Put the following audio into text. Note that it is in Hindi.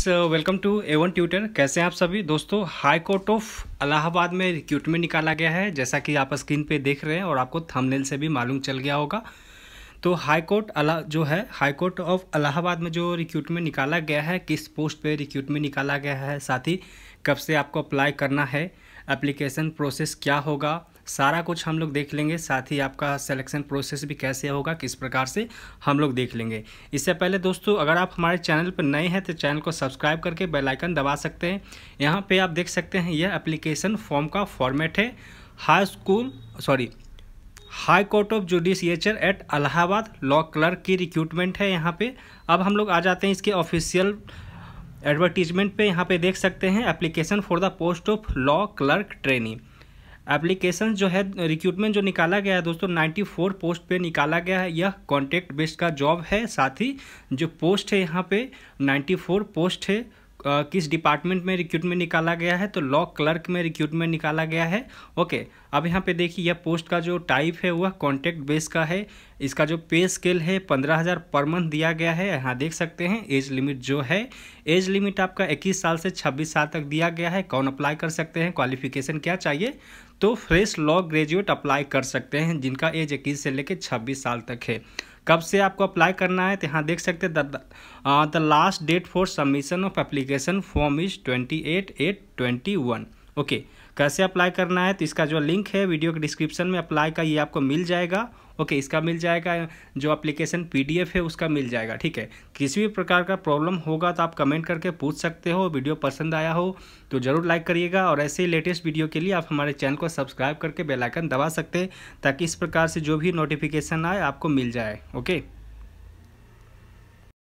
Sir welcome to A one tutor कैसे हैं आप सभी दोस्तों हाई कोर्ट ऑफ अलाहाबाद में रिक्यूटमेंट निकाला गया है जैसा कि आप स्क्रीन पे देख रहे हैं और आपको थंबनेल से भी मालूम चल गया होगा तो हाई कोर्ट अला जो है हाई कोर्ट ऑफ अलाहाबाद में जो रिक्यूटमेंट निकाला गया है किस पोस्ट पे रिक्यूटमेंट निकाला गया है साथ ही कब से आपको अप्लाई करना है एप्लीकेशन प्रोसेस क्या होगा सारा कुछ हम लोग देख लेंगे साथ ही आपका सिलेक्शन प्रोसेस भी कैसे होगा किस प्रकार से हम लोग देख लेंगे इससे पहले दोस्तों अगर आप हमारे चैनल पर नए हैं तो चैनल को सब्सक्राइब करके बेलाइकन दबा सकते हैं यहाँ पर आप देख सकते हैं यह अप्लीकेशन फॉर्म का फॉर्मेट है high school sorry high court of judicature at Allahabad law clerk की रिक्रूटमेंट है यहाँ पे अब हम लोग आ जाते हैं इसके ऑफिशियल एडवर्टीजमेंट पे यहाँ पे देख सकते हैं application for the post of law clerk training application जो है रिक्रूटमेंट जो निकाला गया है दोस्तों 94 पोस्ट पे निकाला गया है यह कॉन्ट्रैक्ट बेस्ड का जॉब है साथ ही जो पोस्ट है यहाँ पे 94 पोस्ट है आ, किस डिपार्टमेंट में रिक्रूटमेंट निकाला गया है तो लॉ क्लर्क में रिक्रूटमेंट निकाला गया है ओके अब यहाँ पे देखिए यह पोस्ट का जो टाइप है वह कॉन्ट्रैक्ट बेस का है इसका जो पे स्केल है पंद्रह हज़ार पर मंथ दिया गया है यहाँ देख सकते हैं एज लिमिट जो है एज लिमिट आपका इक्कीस साल से छब्बीस साल तक दिया गया है कौन अप्लाई कर सकते हैं क्वालिफिकेशन क्या चाहिए तो फ्रेश लॉ ग्रेजुएट अप्लाई कर सकते हैं जिनका एज इक्कीस से लेकर छब्बीस साल तक है कब से आपको अप्लाई करना है तो यहाँ देख सकते हैं the last date for submission of application form is twenty eight eight twenty one okay okay. कैसे अप्लाई करना है तो इसका जो लिंक है वीडियो के डिस्क्रिप्शन में अप्लाई का ये आपको मिल जाएगा ओके इसका मिल जाएगा जो एप्लीकेशन पीडीएफ है उसका मिल जाएगा ठीक है किसी भी प्रकार का प्रॉब्लम होगा तो आप कमेंट करके पूछ सकते हो वीडियो पसंद आया हो तो ज़रूर लाइक करिएगा और ऐसे ही लेटेस्ट वीडियो के लिए आप हमारे चैनल को सब्सक्राइब करके बेलाइकन दबा सकते हैं ताकि इस प्रकार से जो भी नोटिफिकेशन आए आपको मिल जाए ओके